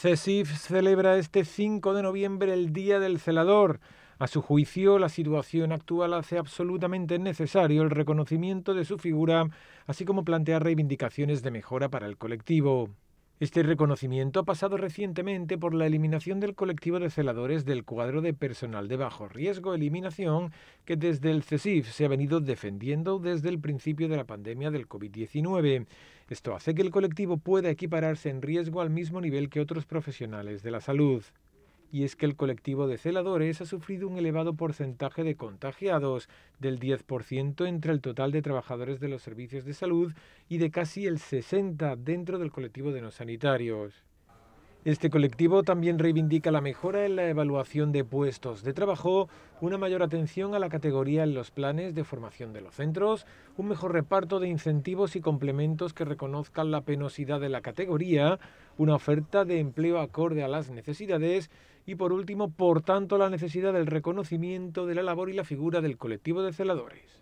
CESIF celebra este 5 de noviembre el Día del Celador. A su juicio, la situación actual hace absolutamente necesario el reconocimiento de su figura, así como plantear reivindicaciones de mejora para el colectivo. Este reconocimiento ha pasado recientemente por la eliminación del colectivo de celadores del cuadro de personal de bajo riesgo, eliminación que desde el CESIF se ha venido defendiendo desde el principio de la pandemia del COVID-19. Esto hace que el colectivo pueda equipararse en riesgo al mismo nivel que otros profesionales de la salud y es que el colectivo de celadores ha sufrido un elevado porcentaje de contagiados, del 10% entre el total de trabajadores de los servicios de salud y de casi el 60% dentro del colectivo de no sanitarios. Este colectivo también reivindica la mejora en la evaluación de puestos de trabajo, una mayor atención a la categoría en los planes de formación de los centros, un mejor reparto de incentivos y complementos que reconozcan la penosidad de la categoría, una oferta de empleo acorde a las necesidades y, por último, por tanto, la necesidad del reconocimiento de la labor y la figura del colectivo de celadores.